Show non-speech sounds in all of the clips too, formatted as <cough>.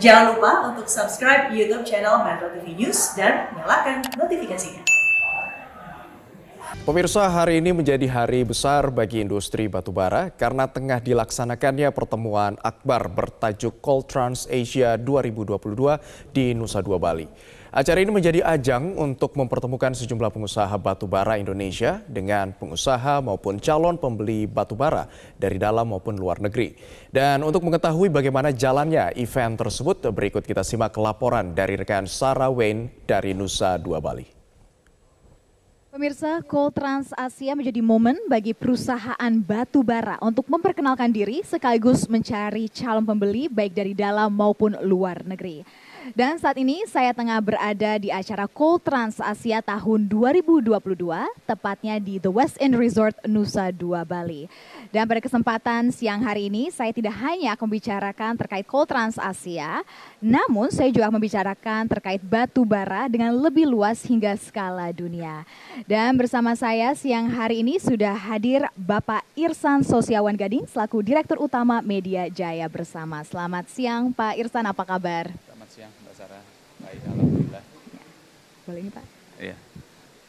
Jangan lupa untuk subscribe YouTube channel Metro TV News dan nyalakan notifikasinya. Pemirsa, hari ini menjadi hari besar bagi industri batubara karena tengah dilaksanakannya pertemuan akbar bertajuk Coal Trans Asia 2022 di Nusa Dua Bali. Acara ini menjadi ajang untuk mempertemukan sejumlah pengusaha batubara Indonesia dengan pengusaha maupun calon pembeli batubara dari dalam maupun luar negeri. Dan untuk mengetahui bagaimana jalannya event tersebut, berikut kita simak laporan dari rekan Sarah Wayne dari Nusa Dua Bali. Pemirsa, Trans Asia menjadi momen bagi perusahaan batu bara untuk memperkenalkan diri sekaligus mencari calon pembeli baik dari dalam maupun luar negeri. Dan saat ini saya tengah berada di acara Cool Trans Asia tahun 2022, tepatnya di The West End Resort Nusa Dua Bali. Dan pada kesempatan siang hari ini saya tidak hanya akan membicarakan terkait Cool Trans Asia, namun saya juga akan membicarakan terkait batu bara dengan lebih luas hingga skala dunia. Dan bersama saya siang hari ini sudah hadir Bapak Irsan Sosiawan Gading selaku Direktur Utama Media Jaya Bersama. Selamat siang Pak Irsan, apa kabar? alhamdulillah. Boleh Pak? Iya.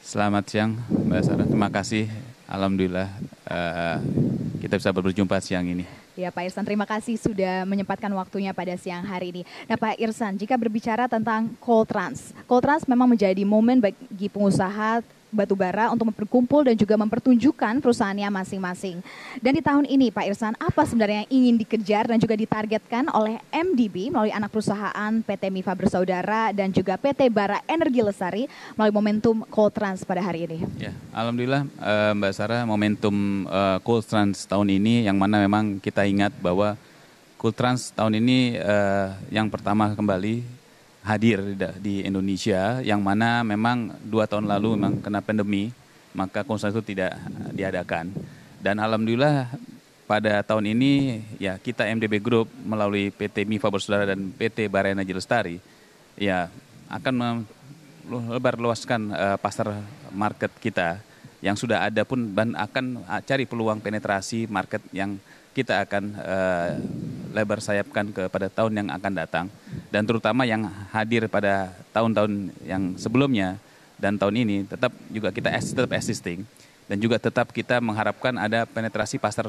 Selamat siang Mbak Sarah. Terima kasih. Alhamdulillah uh, kita bisa berjumpa siang ini. Ya Pak Irsan, terima kasih sudah menyempatkan waktunya pada siang hari ini. Nah Pak Irsan, jika berbicara tentang Trans, Coltrans, Trans memang menjadi momen bagi pengusaha batu bara untuk berkumpul dan juga mempertunjukkan perusahaannya masing-masing. Dan di tahun ini Pak Irsan, apa sebenarnya yang ingin dikejar dan juga ditargetkan oleh MDB melalui anak perusahaan PT Mifa Bersaudara dan juga PT Bara Energi Lesari melalui momentum Coal Trans pada hari ini? Ya, Alhamdulillah eh, Mbak Sarah, momentum eh, Coal Trans tahun ini yang mana memang kita ingat bahwa Coal Trans tahun ini eh, yang pertama kembali hadir di Indonesia yang mana memang dua tahun lalu memang kena pandemi maka konser itu tidak eh, diadakan dan alhamdulillah pada tahun ini ya kita MDB Group melalui PT Mifa Bersaudara dan PT Barena Jelestari ya akan luaskan uh, eh, pasar market kita yang sudah ada pun dan akan eh, cari peluang penetrasi market yang kita akan uh, lebar sayapkan kepada tahun yang akan datang dan terutama yang hadir pada tahun-tahun yang sebelumnya dan tahun ini tetap juga kita tetap existing dan juga tetap kita mengharapkan ada penetrasi pasar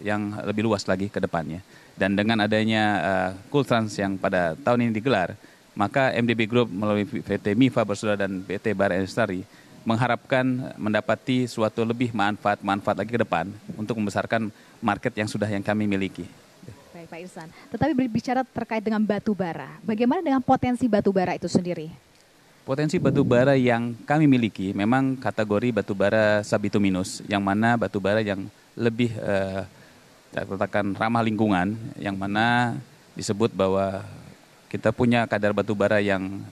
yang lebih luas lagi ke depannya. Dan dengan adanya uh, Cool Trans yang pada tahun ini digelar, maka MDB Group melalui PT MIFA Bersaudara dan PT Bar Enestari mengharapkan mendapati suatu lebih manfaat-manfaat lagi ke depan untuk membesarkan market yang sudah yang kami miliki. Baik Pak Irsan, tetapi berbicara terkait dengan batu bara, bagaimana dengan potensi batu bara itu sendiri? Potensi batu bara yang kami miliki memang kategori batu bara sabituminus, yang mana batu bara yang lebih eh, katakan ramah lingkungan, yang mana disebut bahwa kita punya kadar batu bara yang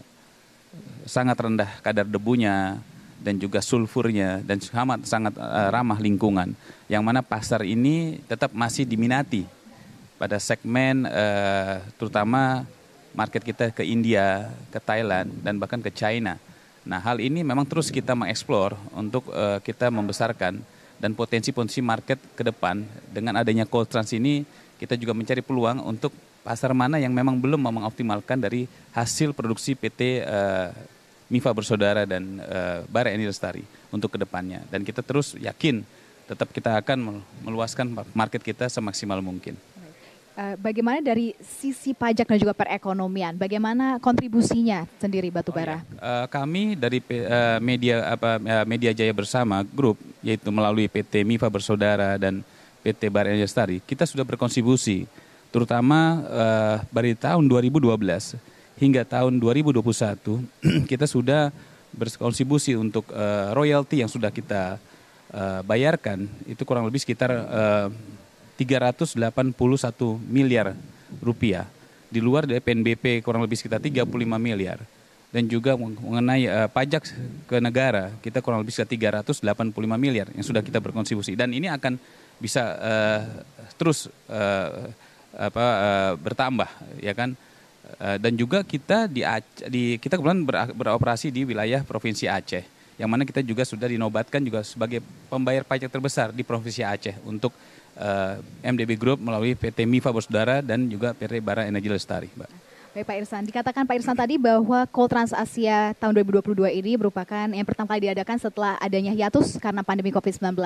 sangat rendah kadar debunya, dan juga sulfurnya dan sangat sangat eh, ramah lingkungan. Yang mana pasar ini tetap masih diminati pada segmen uh, terutama market kita ke India, ke Thailand dan bahkan ke China. Nah, hal ini memang terus kita mengeksplor untuk eh, kita membesarkan dan potensi-potensi market ke depan dengan adanya cold trans ini kita juga mencari peluang untuk pasar mana yang memang belum mengoptimalkan dari hasil produksi PT Mifa Bersaudara dan uh, eh, Bara Eni Lestari untuk kedepannya. Dan kita terus yakin tetap kita akan meluaskan market kita semaksimal mungkin. Eh, bagaimana dari sisi pajak dan juga perekonomian, bagaimana kontribusinya sendiri Batubara? Oh, iya. Eh, kami dari media apa media Jaya Bersama Group, yaitu melalui PT Mifa Bersaudara dan PT Bara Eni Lestari, kita sudah berkontribusi, terutama dari tahun 2012 hingga tahun 2021 <clears throat> kita sudah berkontribusi untuk uh, royalti yang sudah kita uh, bayarkan itu kurang lebih sekitar eh, uh, 381 miliar rupiah di luar dari PNBP kurang lebih sekitar 35 miliar dan juga mengenai uh, pajak ke negara kita kurang lebih sekitar 385 miliar yang sudah kita berkontribusi dan ini akan bisa uh, terus uh, apa uh, bertambah ya kan Eh, dan juga kita di, Aceh, di kita kebetulan beroperasi di wilayah provinsi Aceh yang mana kita juga sudah dinobatkan juga sebagai pembayar pajak terbesar di provinsi Aceh untuk uh, eh, MDB Group melalui PT Mifa Bersaudara dan juga PT Bara Energi Lestari, Mbak. Baik Pak Irsan, dikatakan Pak Irsan tadi bahwa Call Asia tahun 2022 ini merupakan yang pertama kali diadakan setelah adanya hiatus karena pandemi COVID-19.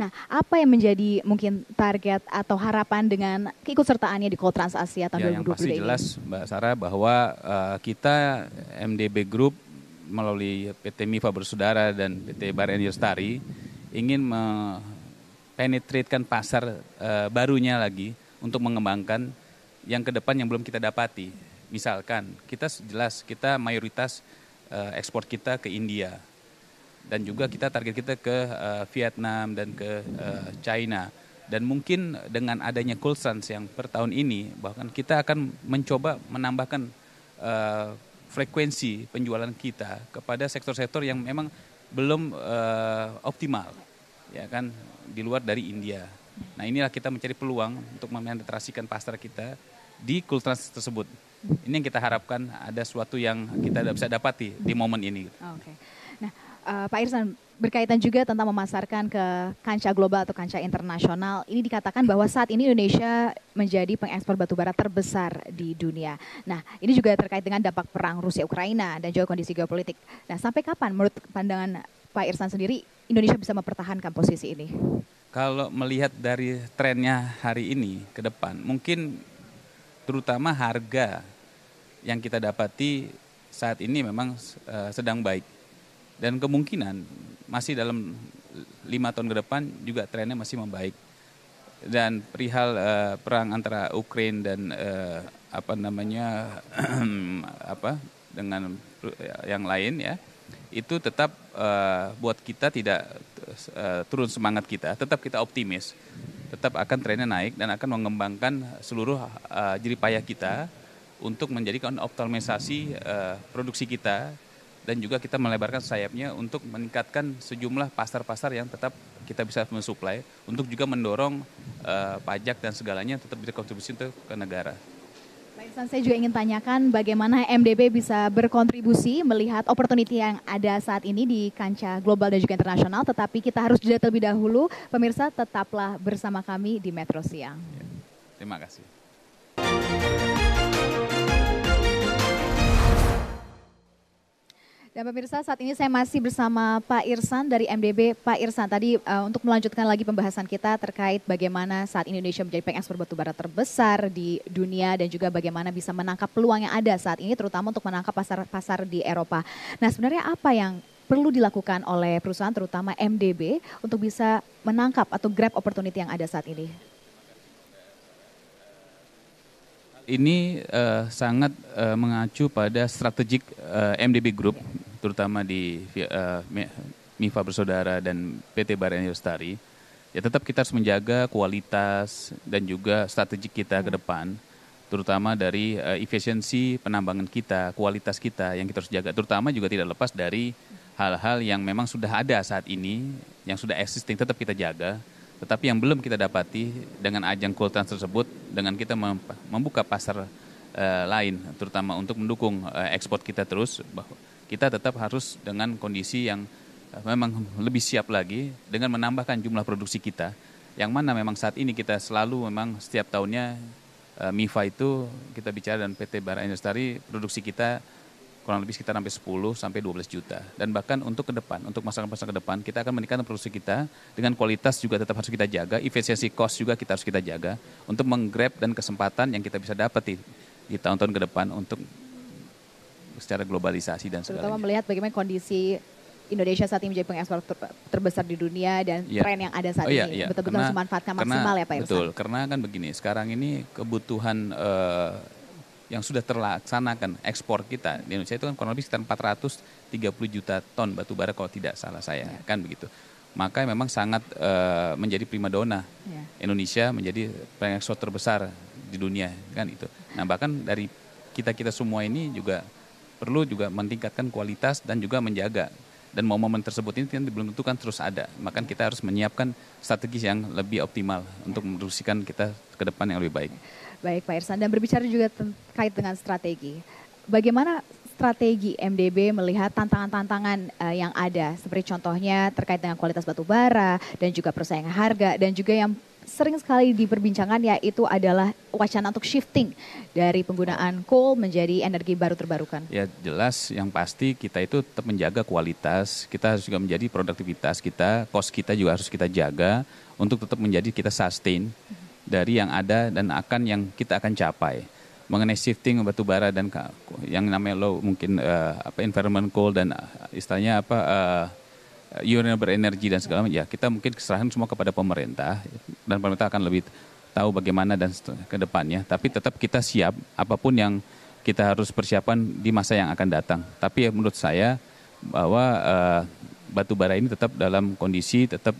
Nah, apa yang menjadi mungkin target atau harapan dengan keikutsertaannya di Call Asia tahun ya, 2022 yang pasti ini? jelas Mbak Sarah bahwa uh, kita MDB Group melalui PT Mifa Bersaudara dan PT Baren Yustari ingin mempenetratkan pasar uh, barunya lagi untuk mengembangkan yang ke depan yang belum kita dapati Misalkan kita jelas kita mayoritas uh, ekspor kita ke India dan juga kita target kita ke uh, Vietnam dan ke uh, China dan mungkin dengan adanya cold yang per tahun ini bahkan kita akan mencoba menambahkan uh, frekuensi penjualan kita kepada sektor-sektor yang memang belum uh, optimal ya kan di luar dari India. Nah inilah kita mencari peluang untuk memenetrasikan pasar kita di cold tersebut. Ini yang kita harapkan ada suatu yang kita bisa dapati di momen ini. Oke. Okay. Nah, uh, Pak Irsan berkaitan juga tentang memasarkan ke kancah global atau kancah internasional. Ini dikatakan bahwa saat ini Indonesia menjadi pengekspor bara terbesar di dunia. Nah, ini juga terkait dengan dampak perang Rusia Ukraina dan juga kondisi geopolitik. Nah, sampai kapan menurut pandangan Pak Irsan sendiri Indonesia bisa mempertahankan posisi ini? Kalau melihat dari trennya hari ini ke depan, mungkin terutama harga yang kita dapati saat ini memang eh, sedang baik. Dan kemungkinan masih dalam lima tahun ke depan juga trennya masih membaik. Dan perihal eh, perang antara Ukraina dan eh, apa namanya <clears throat> apa dengan yang lain ya itu tetap uh, buat kita tidak uh, turun semangat kita, tetap kita optimis tetap akan trennya naik dan akan mengembangkan seluruh uh, jeripayah kita untuk menjadikan optimalisasi uh, produksi kita dan juga kita melebarkan sayapnya untuk meningkatkan sejumlah pasar-pasar yang tetap kita bisa mensuplai untuk juga mendorong eh, pajak dan segalanya tetap bisa kontribusi untuk ke negara saya juga ingin tanyakan bagaimana MDB bisa berkontribusi melihat opportunity yang ada saat ini di kancah global dan juga internasional, tetapi kita harus jeda terlebih dahulu. Pemirsa tetaplah bersama kami di Metro Siang. Ya, terima kasih. Dan pemirsa saat ini saya masih bersama Pak Irsan dari MDB. Pak Irsan tadi uh, untuk melanjutkan lagi pembahasan kita terkait bagaimana saat Indonesia menjadi pengekspor batubara terbesar di dunia dan juga bagaimana bisa menangkap peluang yang ada saat ini terutama untuk menangkap pasar-pasar di Eropa. Nah sebenarnya apa yang perlu dilakukan oleh perusahaan terutama MDB untuk bisa menangkap atau grab opportunity yang ada saat ini? ini uh, sangat uh, mengacu pada strategik uh, eh, MDB Group, terutama di uh, MIFA Bersaudara dan PT Baran Lestari. Ya tetap kita harus menjaga kualitas dan juga strategik kita ke depan, terutama dari uh, efisiensi penambangan kita, kualitas kita yang kita harus jaga, terutama juga tidak lepas dari hal-hal yang memang sudah ada saat ini, yang sudah existing tetap kita jaga tetapi yang belum kita dapati dengan ajang trans tersebut, dengan kita membuka pasar eh, lain, terutama untuk mendukung eh, ekspor kita terus, bahwa kita tetap harus dengan kondisi yang eh, memang lebih siap lagi dengan menambahkan jumlah produksi kita, yang mana memang saat ini kita selalu memang setiap tahunnya MIFA itu kita bicara dan PT Bara Industri produksi kita kurang lebih sekitar sampai 10 sampai 12 juta. Dan bahkan untuk ke depan, untuk masa-masa ke depan, kita akan meningkatkan produksi kita dengan kualitas juga tetap harus kita jaga, efisiensi cost juga kita harus kita jaga untuk menggrab dan kesempatan yang kita bisa dapat di, di tahun-tahun ke depan untuk secara globalisasi dan sebagainya. Terutama melihat bagaimana kondisi Indonesia saat ini menjadi pengekspor ter terbesar di dunia dan ya. tren yang ada saat oh, iya, ini iya. betul-betul harus memanfaatkan maksimal karena, ya Pak Irfan. Betul, karena kan begini, sekarang ini kebutuhan uh, yang sudah terlaksanakan ekspor kita di Indonesia itu kan kurang lebih sekitar 430 juta ton batu bara kalau tidak salah saya ya. kan begitu. Maka memang sangat uh, menjadi primadona ya. Indonesia menjadi pengekspor terbesar di dunia kan itu. Nah bahkan dari kita kita semua ini juga perlu juga meningkatkan kualitas dan juga menjaga dan momen tersebut ini kan belum tentu kan terus ada. Maka kita harus menyiapkan strategis yang lebih optimal untuk meneruskan kita ke depan yang lebih baik. Baik Pak Irsan, dan berbicara juga terkait dengan strategi. Bagaimana strategi MDB melihat tantangan-tantangan uh, yang ada, seperti contohnya terkait dengan kualitas batu bara dan juga persaingan harga dan juga yang sering sekali diperbincangkan yaitu adalah wacana untuk shifting dari penggunaan coal menjadi energi baru terbarukan. Ya jelas yang pasti kita itu tetap menjaga kualitas, kita harus juga menjadi produktivitas kita, cost kita juga harus kita jaga untuk tetap menjadi kita sustain. Mhm dari yang ada dan akan yang kita akan capai mengenai shifting batu bara dan yang namanya low mungkin uh, apa environment coal dan eh, istilahnya apa uh, eh, energy berenergi dan segala macam ya kita mungkin keserahan semua kepada pemerintah dan pemerintah akan lebih tahu bagaimana dan ke depannya tapi tetap kita siap apapun yang kita harus persiapan di masa yang akan datang tapi ya, menurut saya bahwa uh, batu bara ini tetap dalam kondisi tetap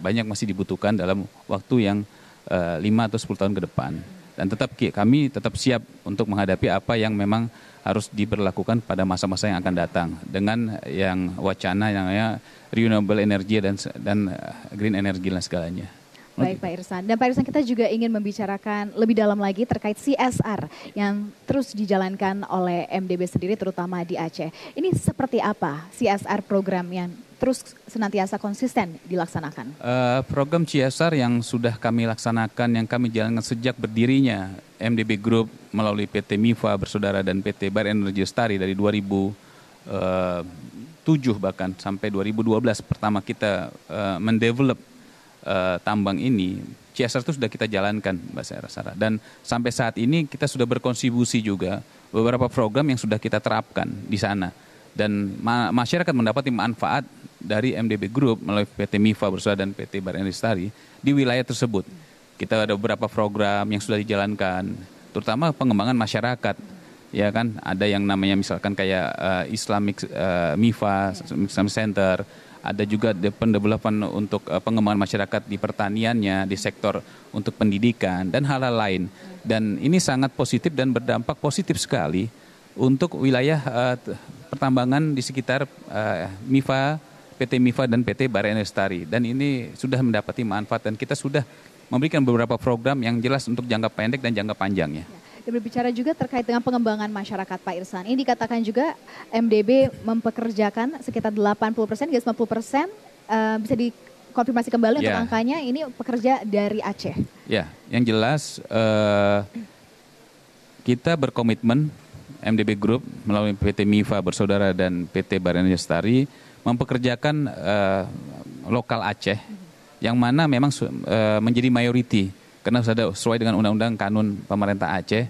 banyak masih dibutuhkan dalam waktu yang Eh, lima atau 10 tahun ke depan. Dan tetap kami tetap siap untuk menghadapi apa yang memang harus diberlakukan pada masa-masa yang akan datang dengan yang wacana yang namanya renewable energy dan dan eh, green energy dan segalanya. Baik Pak Irsan. Dan Pak Irsan kita juga ingin membicarakan lebih dalam lagi terkait CSR yang terus dijalankan oleh MDB sendiri terutama di Aceh. Ini seperti apa CSR program yang terus senantiasa konsisten dilaksanakan? Uh, program CSR yang sudah kami laksanakan, yang kami jalankan sejak berdirinya MDB Group melalui PT MIFA Bersaudara dan PT Bar Energy Stari dari 2007 eh, bahkan sampai 2012 pertama kita uh, mendevelop uh, tambang ini CSR itu sudah kita jalankan Mbak Sarah Sarah dan sampai saat ini kita sudah berkontribusi juga beberapa program yang sudah kita terapkan di sana dan masyarakat mendapati manfaat dari MDB Group melalui PT Mifa Bersama dan PT Baran Lestari di wilayah tersebut. Kita ada beberapa program yang sudah dijalankan, terutama pengembangan masyarakat. Ya kan, ada yang namanya misalkan kayak uh, Islamic uh, eh, Mifa Islamic Center, ada juga pendevelopan untuk uh, pengembangan masyarakat di pertaniannya, di sektor untuk pendidikan dan hal-hal lain. Dan ini sangat positif dan berdampak positif sekali untuk wilayah uh, pertambangan di sekitar uh, MIFA PT MIFA dan PT Baraya Lestari. Dan ini sudah mendapati manfaat dan kita sudah memberikan beberapa program yang jelas untuk jangka pendek dan jangka panjang ya. ya berbicara juga terkait dengan pengembangan masyarakat Pak Irsan. Ini dikatakan juga MDB mempekerjakan sekitar 80 persen, 90 persen. Uh, bisa dikonfirmasi kembali ya. untuk angkanya, ini pekerja dari Aceh. Ya, yang jelas uh, kita berkomitmen MDB Group melalui PT MIFA Bersaudara dan PT Barang Lestari mempekerjakan uh, lokal Aceh yang mana memang uh, menjadi mayoriti karena sudah sesuai dengan undang-undang kanun pemerintah Aceh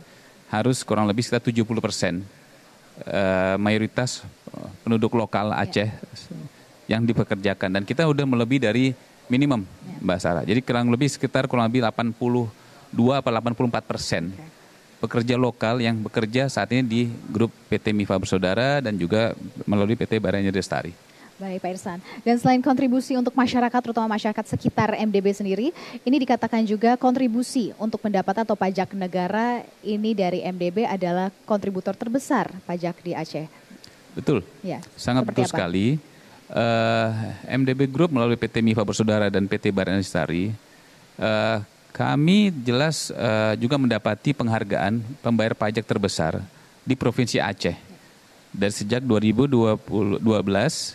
harus kurang lebih sekitar 70 persen uh, mayoritas penduduk lokal ya. Aceh yang dipekerjakan dan kita sudah melebihi dari minimum ya. Mbak Sarah. Jadi kurang lebih sekitar kurang lebih 82 atau 84 persen ya. pekerja lokal yang bekerja saat ini di grup PT Mifa Bersaudara dan juga melalui PT Baranya Destari. Baik Pak Irsan. Dan selain kontribusi untuk masyarakat, terutama masyarakat sekitar MDB sendiri, ini dikatakan juga kontribusi untuk pendapatan atau pajak negara ini dari MDB adalah kontributor terbesar pajak di Aceh. Betul. Ya. Sangat Seperti betul apa? sekali. Uh, eh, MDB Group melalui PT Miva Bersaudara dan PT Baran Lestari, uh, kami jelas uh, juga mendapati penghargaan pembayar pajak terbesar di Provinsi Aceh dari sejak 2012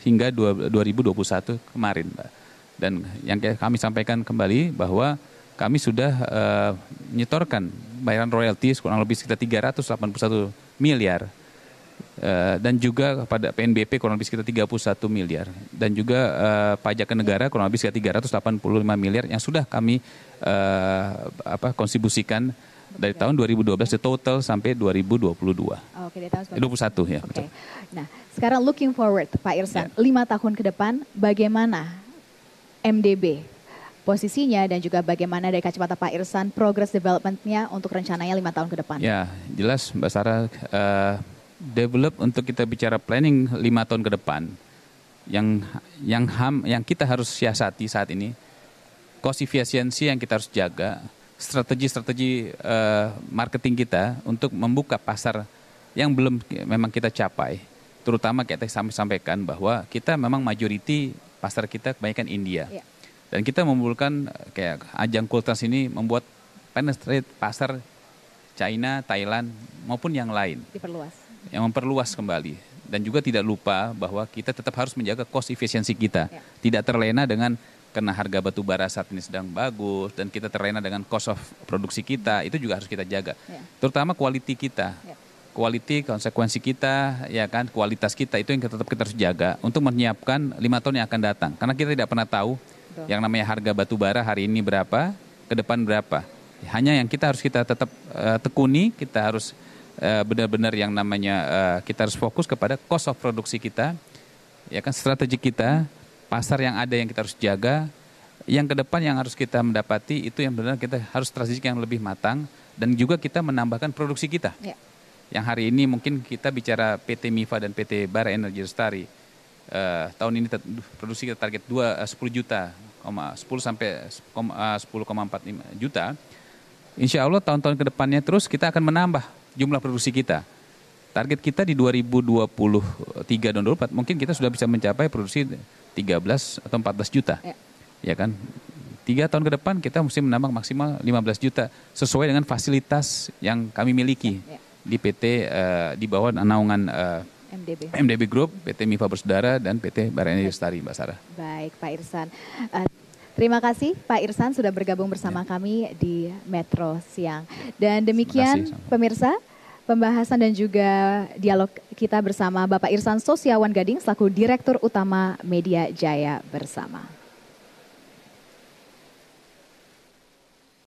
hingga 2021 kemarin, Pak. Dan yang kami sampaikan kembali bahwa kami sudah uh, eh, menyetorkan bayaran royalti kurang lebih sekitar 381 eh, miliar dan juga pada PNBP kurang lebih sekitar 31 miliar dan juga uh, pajak ke negara kurang lebih sekitar 385 miliar yang sudah kami uh, apa kontribusikan dari tahun 2012 di total sampai 2022. Oke, dari tahun 2021 ya. Oke. Okay. Nah, sekarang looking forward Pak Irsan, ya. lima 5 tahun ke depan bagaimana MDB posisinya dan juga bagaimana dari kacamata Pak Irsan progress development-nya untuk rencananya lima tahun ke depan. Ya, jelas Mbak Sarah. Uh, develop untuk kita bicara planning lima tahun ke depan yang yang ham yang kita harus siasati saat ini cost efisiensi yang kita harus jaga strategi-strategi uh, marketing kita untuk membuka pasar yang belum memang kita capai. Terutama kayak tadi sampaikan bahwa kita memang majority pasar kita kebanyakan India. Yeah. Dan kita membutuhkan eh, kayak ajang kultas ini membuat penetrate pasar China, Thailand maupun yang lain. Diperluas. Yang memperluas kembali dan juga tidak lupa bahwa kita tetap harus menjaga cost efficiency kita. Yeah. Tidak terlena dengan karena harga batu bara saat ini sedang bagus dan kita terlena dengan cost of produksi kita hmm. itu juga harus kita jaga yeah. terutama kualiti kita yeah. konsekuensi kita ya kan kualitas kita itu yang tetap kita harus jaga untuk menyiapkan lima tahun yang akan datang karena kita tidak pernah tahu Betul. yang namanya harga batu bara hari ini berapa ke depan berapa hanya yang kita harus kita tetap uh, tekuni kita harus benar eh, benar-benar yang namanya uh, kita harus fokus kepada cost of produksi kita ya kan strategi kita pasar yang ada yang kita harus jaga, yang ke depan yang harus kita mendapati itu yang benar kita harus strategi yang lebih matang dan juga kita menambahkan produksi kita. Ya. Yang hari ini mungkin kita bicara PT MIFA dan PT Bara Energi Lestari. Uh, tahun ini produksi kita target 2 uh, 10 juta, 10 sampai 10,45 eh, juta. Insya Allah tahun-tahun ke depannya terus kita akan menambah jumlah produksi kita. Target kita di 2023 dan 2024 mungkin kita sudah bisa mencapai produksi 13 atau 14 juta. Ya, ya kan? Tiga tahun ke depan kita mesti menambah maksimal 15 juta sesuai dengan fasilitas yang kami miliki ya, ya. di PT uh, eh, di bawah naungan uh, eh, MDB. MDB Group, PT Miva Bersaudara dan PT Barani Lestari Mbak Sarah. Baik, Pak Irsan. Uh, Terima kasih Pak Irsan sudah bergabung bersama ya. kami di Metro Siang. Dan demikian pemirsa, pembahasan dan juga dialog kita bersama Bapak Irsan Sosiawan Gading selaku Direktur Utama Media Jaya Bersama.